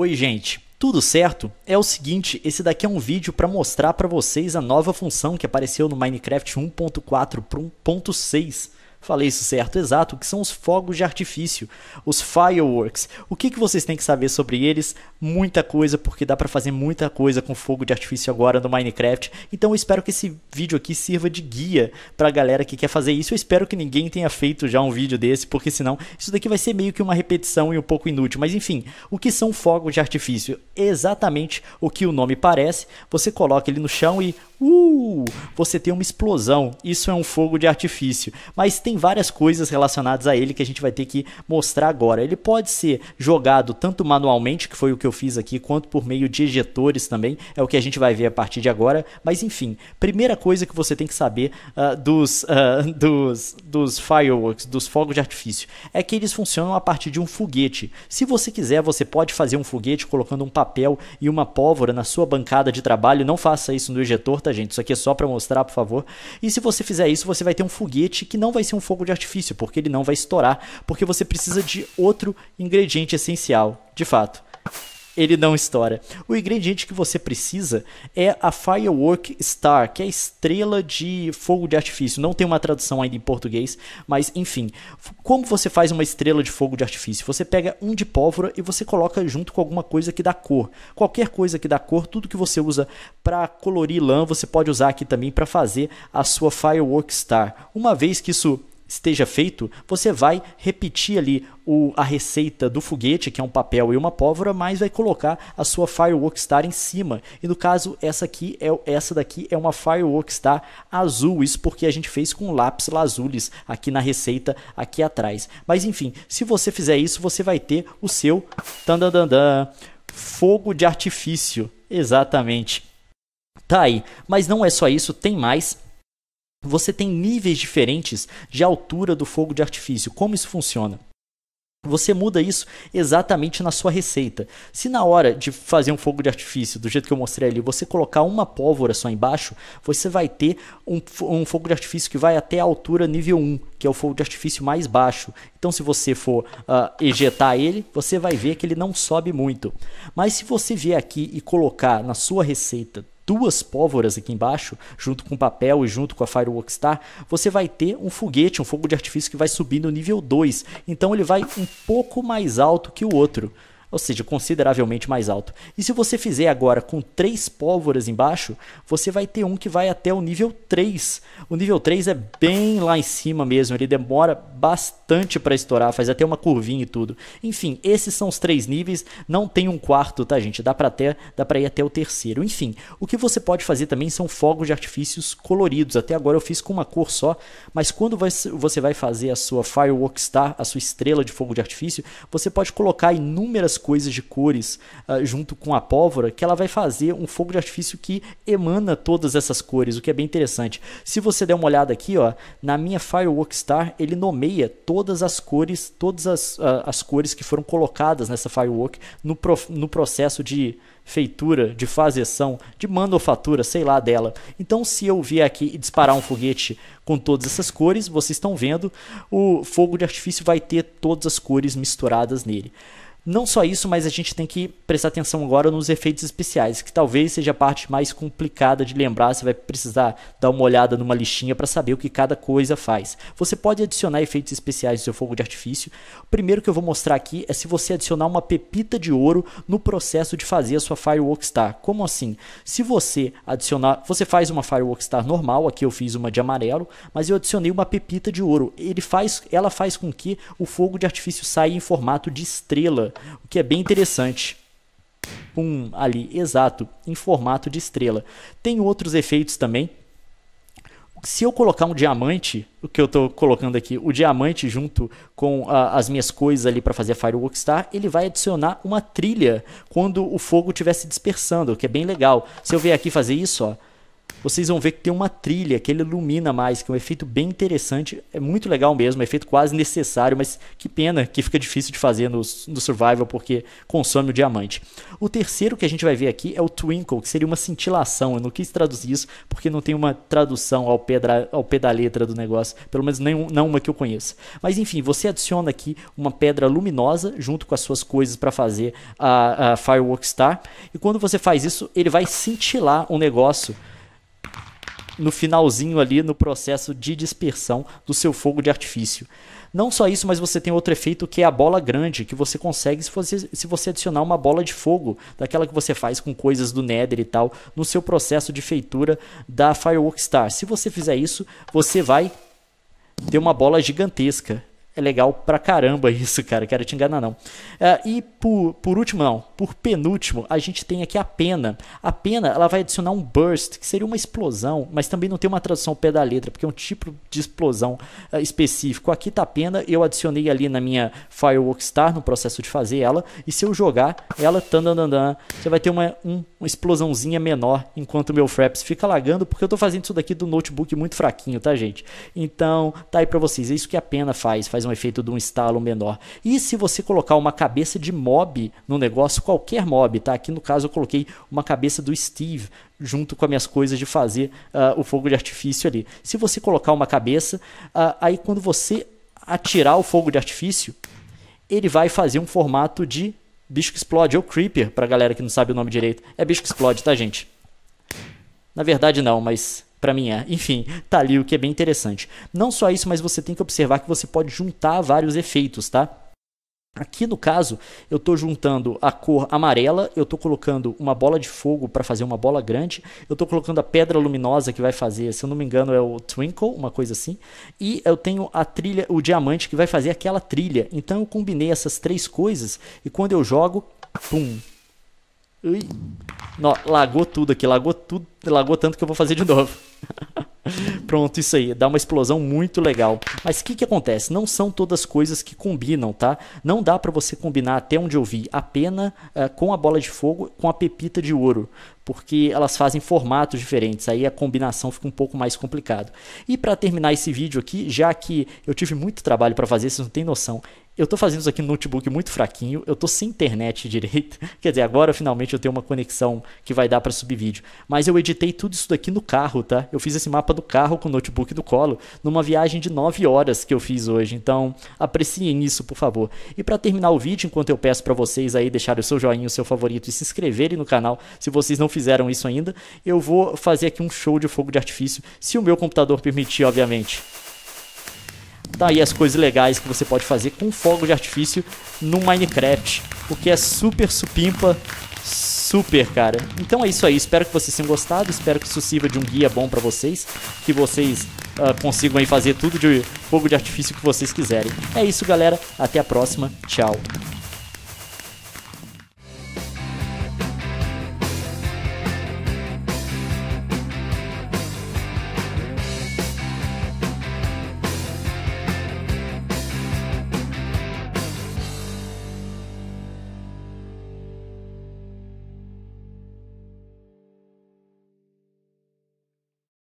Oi, gente. Tudo certo? É o seguinte, esse daqui é um vídeo para mostrar para vocês a nova função que apareceu no Minecraft 1.4 para 1.6 falei isso certo, exato, que são os fogos de artifício, os fireworks. O que, que vocês têm que saber sobre eles? Muita coisa, porque dá para fazer muita coisa com fogo de artifício agora no Minecraft. Então eu espero que esse vídeo aqui sirva de guia para a galera que quer fazer isso. Eu espero que ninguém tenha feito já um vídeo desse, porque senão isso daqui vai ser meio que uma repetição e um pouco inútil. Mas enfim, o que são fogos de artifício? Exatamente o que o nome parece. Você coloca ele no chão e Uh, você tem uma explosão. Isso é um fogo de artifício. Mas tem várias coisas relacionadas a ele que a gente vai ter que mostrar agora. Ele pode ser jogado tanto manualmente, que foi o que eu fiz aqui, quanto por meio de ejetores também. É o que a gente vai ver a partir de agora. Mas enfim, primeira coisa que você tem que saber uh, dos, uh, dos, dos fireworks, dos fogos de artifício, é que eles funcionam a partir de um foguete. Se você quiser, você pode fazer um foguete colocando um papel e uma pólvora na sua bancada de trabalho. Não faça isso no ejetor, tá? tá, gente? Isso aqui é só para mostrar, por favor. E se você fizer isso, você vai ter um foguete que não vai ser um fogo de artifício, porque ele não vai estourar, porque você precisa de outro ingrediente essencial, de fato ele não estoura. O ingrediente que você precisa é a Firework Star, que é a estrela de fogo de artifício. Não tem uma tradução ainda em português, mas enfim. Como você faz uma estrela de fogo de artifício? Você pega um de pólvora e você coloca junto com alguma coisa que dá cor. Qualquer coisa que dá cor, tudo que você usa para colorir lã, você pode usar aqui também para fazer a sua Firework Star. Uma vez que isso esteja feito, você vai repetir ali o, a receita do foguete, que é um papel e uma pólvora, mas vai colocar a sua Firework Star em cima. E no caso, essa aqui é essa daqui é uma Firework Star azul, isso porque a gente fez com lápis lazulis aqui na receita aqui atrás. Mas enfim, se você fizer isso, você vai ter o seu tandandandã, fogo de artifício. Exatamente. Tá aí, mas não é só isso, tem mais. Você tem níveis diferentes de altura do fogo de artifício. Como isso funciona? Você muda isso exatamente na sua receita. Se na hora de fazer um fogo de artifício, do jeito que eu mostrei ali, você colocar uma pólvora só embaixo, você vai ter um, um fogo de artifício que vai até a altura nível 1, que é o fogo de artifício mais baixo. Então, se você for uh, ejetar ele, você vai ver que ele não sobe muito. Mas se você vier aqui e colocar na sua receita duas pólvoras aqui embaixo, junto com papel e junto com a Firework Star, você vai ter um foguete, um fogo de artifício que vai subir no nível 2. Então ele vai um pouco mais alto que o outro ou seja, consideravelmente mais alto. E se você fizer agora com três pólvoras embaixo, você vai ter um que vai até o nível 3. O nível 3 é bem lá em cima mesmo, ele demora bastante para estourar, faz até uma curvinha e tudo. Enfim, esses são os três níveis, não tem um quarto, tá gente? Dá para até, dá para ir até o terceiro. Enfim, o que você pode fazer também são fogos de artifícios coloridos. Até agora eu fiz com uma cor só, mas quando você vai fazer a sua Firework Star, a sua estrela de fogo de artifício, você pode colocar inúmeras coisas de cores uh, junto com a pólvora que ela vai fazer um fogo de artifício que emana todas essas cores, o que é bem interessante. Se você der uma olhada aqui, ó, na minha Firework Star, ele nomeia todas as cores, todas as, uh, as cores que foram colocadas nessa Firework no, pro, no processo de feitura, de fazeção, de manufatura, sei lá dela. Então, se eu vier aqui e disparar um foguete com todas essas cores, vocês estão vendo, o fogo de artifício vai ter todas as cores misturadas nele. Não só isso, mas a gente tem que prestar atenção agora nos efeitos especiais, que talvez seja a parte mais complicada de lembrar. Você vai precisar dar uma olhada numa listinha para saber o que cada coisa faz. Você pode adicionar efeitos especiais no seu fogo de artifício. O primeiro que eu vou mostrar aqui é se você adicionar uma pepita de ouro no processo de fazer a sua Firework Star. Como assim? Se você adicionar, você faz uma Firework Star normal, aqui eu fiz uma de amarelo, mas eu adicionei uma pepita de ouro. Ele faz, ela faz com que o fogo de artifício saia em formato de estrela o que é bem interessante. Pum, ali, exato, em formato de estrela. Tem outros efeitos também. Se eu colocar um diamante, o que eu estou colocando aqui, o diamante junto com a, ah, as minhas coisas ali para fazer a Firework Star, ele vai adicionar uma trilha quando o fogo estiver se dispersando, o que é bem legal. Se eu vier aqui fazer isso, ó, vocês vão ver que tem uma trilha que ele ilumina mais, que é um efeito bem interessante, é muito legal mesmo, é um efeito quase necessário, mas que pena que fica difícil de fazer no, no Survival porque consome o diamante. O terceiro que a gente vai ver aqui é o Twinkle, que seria uma cintilação, eu não quis traduzir isso porque não tem uma tradução ao pé, da, ao pé da letra do negócio, pelo menos nenhum, não uma que eu conheça. Mas enfim, você adiciona aqui uma pedra luminosa junto com as suas coisas para fazer a, a Firework Star, e quando você faz isso, ele vai cintilar um negócio no finalzinho ali no processo de dispersão do seu fogo de artifício. Não só isso, mas você tem outro efeito que é a bola grande, que você consegue se você, se você adicionar uma bola de fogo, daquela que você faz com coisas do Nether e tal, no seu processo de feitura da Firework Star. Se você fizer isso, você vai ter uma bola gigantesca. É legal pra caramba isso, cara. Quero te enganar, não. Uh, e por, por último, não, por penúltimo, a gente tem aqui a pena. A pena ela vai adicionar um burst, que seria uma explosão, mas também não tem uma tradução ao pé da letra, porque é um tipo de explosão uh, específico. Aqui tá a pena, eu adicionei ali na minha Firework Star, no processo de fazer ela, e se eu jogar ela, tandandandan, você vai ter uma, um, uma explosãozinha menor, enquanto o meu Fraps fica lagando, porque eu tô fazendo isso daqui do notebook muito fraquinho, tá, gente? Então, tá aí pra vocês, é isso que a pena faz, faz um efeito de um estalo menor. E se você colocar uma cabeça de mob no negócio, qualquer mob, tá? Aqui no caso eu coloquei uma cabeça do Steve junto com as minhas coisas de fazer uh, o fogo de artifício ali. Se você colocar uma cabeça, uh, aí quando você atirar o fogo de artifício, ele vai fazer um formato de bicho que explode, ou creeper, pra galera que não sabe o nome direito. É bicho que explode, tá, gente? Na verdade não, mas para mim é. Enfim, tá ali o que é bem interessante. Não só isso, mas você tem que observar que você pode juntar vários efeitos, tá? Aqui no caso, eu estou juntando a cor amarela, eu estou colocando uma bola de fogo para fazer uma bola grande, eu estou colocando a pedra luminosa que vai fazer, se eu não me engano, é o twinkle, uma coisa assim, e eu tenho a trilha, o diamante que vai fazer aquela trilha. Então eu combinei essas três coisas e quando eu jogo, pum. Ui. Não, lagou tudo aqui, lagou tudo, lagou tanto que eu vou fazer de novo. Pronto, isso aí, dá uma explosão muito legal. Mas o que, que acontece? Não são todas coisas que combinam, tá? Não dá para você combinar, até onde eu vi, a pena uh, eh, com a bola de fogo com a pepita de ouro porque elas fazem formatos diferentes, aí a combinação fica um pouco mais complicado. E para terminar esse vídeo aqui, já que eu tive muito trabalho para fazer, vocês não têm noção, eu estou fazendo isso aqui no notebook muito fraquinho, eu estou sem internet direito. Quer dizer, agora finalmente eu tenho uma conexão que vai dar para subir vídeo. Mas eu editei tudo isso daqui no carro, tá? Eu fiz esse mapa do carro com o notebook do colo numa viagem de 9 horas que eu fiz hoje. Então, apreciem isso, por favor. E para terminar o vídeo, enquanto eu peço para vocês aí deixarem o seu joinha, o seu favorito e se inscreverem no canal, se vocês não fizeram isso ainda, eu vou fazer aqui um show de fogo de artifício, se o meu computador permitir, obviamente. Tá aí as coisas legais que você pode fazer com fogo de artifício no Minecraft, o que é super supimpa, super, cara. Então é isso aí, espero que vocês tenham gostado, espero que isso sirva de um guia bom para vocês, que vocês uh, consigam aí fazer tudo de fogo de artifício que vocês quiserem. É isso, galera, até a próxima, tchau.